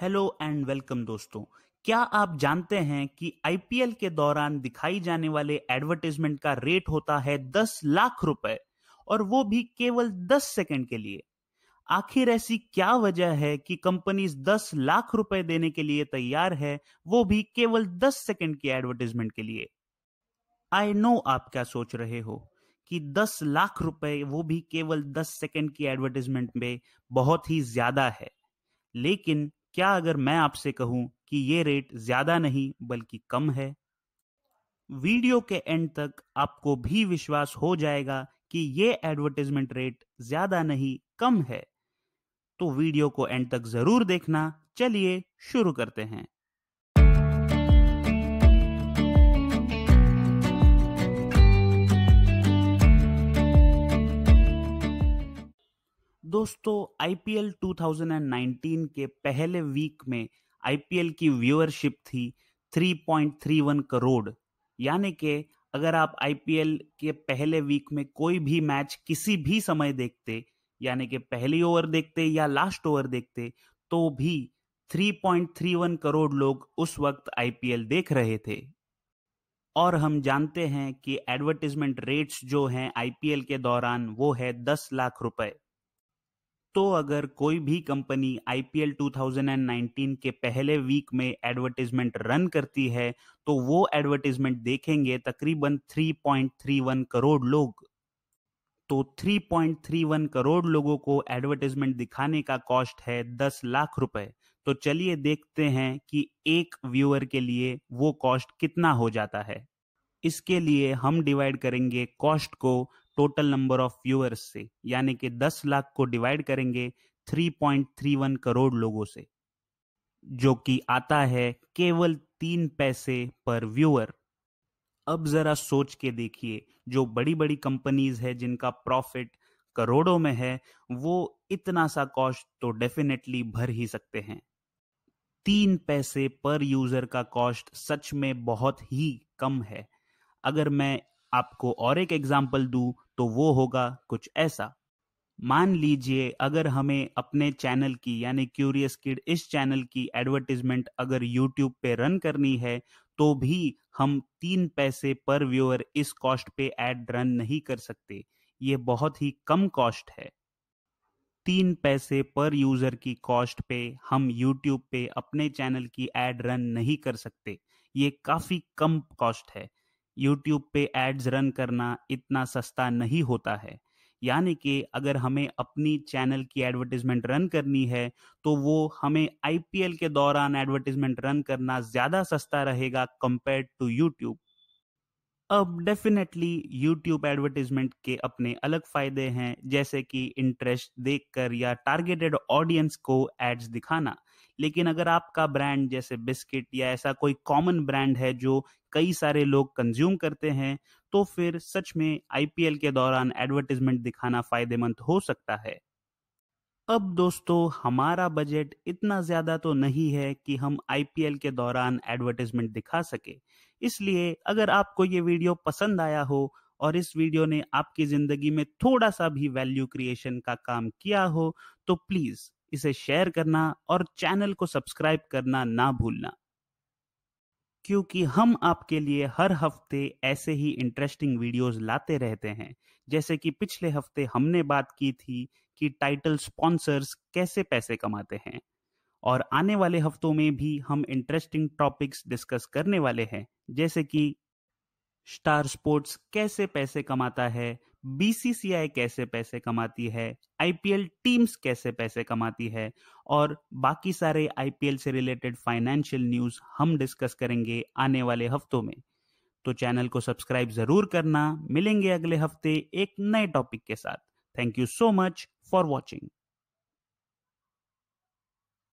hello and welcome दोस्तों क्या आप जानते हैं कि आईपीएल के दौरान दिखाई जाने वाले एडवर्टाइजमेंट का रेट होता है दस लाख रुपए और वो भी केवल दस सेकंड के लिए आखिर ऐसी क्या वजह है कि कंपनीज दस लाख रुपए देने के लिए तैयार है वो भी केवल दस सेकंड की एडवर्टाइजमेंट के लिए आई नो आप क्या सोच रहे हो कि दस लाख रुपए वो भी केवल दस सेकंड की एडवर्टाइजमेंट में बहुत ही ज्यादा है लेकिन क्या अगर मैं आपसे कहूं कि ये रेट ज्यादा नहीं बल्कि कम है वीडियो के एंड तक आपको भी विश्वास हो जाएगा कि ये एडवर्टीजमेंट रेट ज्यादा नहीं कम है तो वीडियो को एंड तक जरूर देखना चलिए शुरू करते हैं दोस्तों आईपीएल 2019 के पहले वीक में आईपीएल की व्यूअरशिप थी 3.31 करोड़ यानी कि अगर आप आईपीएल के पहले वीक में कोई भी मैच किसी भी समय देखते यानी कि पहली ओवर देखते या लास्ट ओवर देखते तो भी 3.31 करोड़ लोग उस वक्त आईपीएल देख रहे थे और हम जानते हैं कि एडवर्टीजमेंट रेट्स जो हैं आईपीएल के दौरान वो है 10 लाख रुपए तो अगर कोई भी कंपनी आईपीएल 2019 के पहले वीक में एडवर्टीजमेंट रन करती है तो वो एडवर्टीजमेंट देखेंगे तकरीबन 3.31 करोड़ लोग तो 3.31 करोड़ लोगों को एडवर्टीजमेंट दिखाने का कॉस्ट है 10 लाख रुपए तो चलिए देखते हैं कि एक व्यूअर के लिए वो कॉस्ट कितना हो जाता है इसके लिए हम डिवाइड करेंगे कॉस्ट को टोटल नंबर ऑफ व्यूअर्स से यानी कि 10 लाख को डिवाइड करेंगे 3.31 करोड़ लोगों से जो कि आता है केवल तीन पैसे पर व्यूअर अब जरा सोच के देखिए जो बड़ी बड़ी कंपनीज है जिनका प्रॉफिट करोड़ों में है वो इतना सा कॉस्ट तो डेफिनेटली भर ही सकते हैं तीन पैसे पर यूजर का कॉस्ट सच में बहुत ही कम है अगर मैं आपको और एक एग्जाम्पल दूं तो वो होगा कुछ ऐसा मान लीजिए अगर हमें अपने चैनल की यानी क्यूरियस किड इस चैनल की एडवर्टीजमेंट अगर यूट्यूब पे रन करनी है तो भी हम तीन पैसे पर व्यूअर इस कॉस्ट पे एड रन नहीं कर सकते ये बहुत ही कम कॉस्ट है तीन पैसे पर यूजर की कॉस्ट पे हम यूट्यूब पे अपने चैनल की एड रन नहीं कर सकते ये काफी कम कॉस्ट है यूट्यूब पे एड्स रन करना इतना सस्ता नहीं होता है यानी कि अगर हमें अपनी चैनल की एडवर्टीजमेंट रन करनी है तो वो हमें आईपीएल के दौरान एडवर्टीजमेंट रन करना ज़्यादा सस्ता रहेगा कंपेयर टू यूट्यूब अब डेफिनेटली यूट्यूब एडवर्टीजमेंट के अपने अलग फायदे हैं जैसे कि इंटरेस्ट देखकर या टारगेटेड ऑडियंस को एड्स दिखाना लेकिन अगर आपका ब्रांड जैसे बिस्किट या ऐसा कोई कॉमन ब्रांड है जो कई सारे लोग कंज्यूम करते हैं तो फिर सच में आईपीएल के दौरान एडवर्टीजमेंट दिखाना फायदेमंद हो सकता है अब दोस्तों हमारा बजट इतना ज़्यादा तो नहीं है कि हम आईपीएल के दौरान एडवर्टिजमेंट दिखा सके इसलिए अगर आपको ये वीडियो पसंद आया हो और इस वीडियो ने आपकी ज़िंदगी में थोड़ा सा भी वैल्यू क्रिएशन का काम किया हो तो प्लीज़ इसे शेयर करना और चैनल को सब्सक्राइब करना ना भूलना क्योंकि हम आपके लिए हर हफ्ते ऐसे ही इंटरेस्टिंग वीडियोस लाते रहते हैं जैसे कि पिछले हफ्ते हमने बात की थी कि टाइटल स्पॉन्सर्स कैसे पैसे कमाते हैं और आने वाले हफ्तों में भी हम इंटरेस्टिंग टॉपिक्स डिस्कस करने वाले हैं जैसे कि स्टार स्पोर्ट्स कैसे पैसे कमाता है बीसीसीआई कैसे पैसे कमाती है आईपीएल टीम्स कैसे पैसे कमाती है और बाकी सारे आईपीएल से रिलेटेड फाइनेंशियल न्यूज हम डिस्कस करेंगे आने वाले हफ्तों में तो चैनल को सब्सक्राइब जरूर करना मिलेंगे अगले हफ्ते एक नए टॉपिक के साथ thank you so much for watching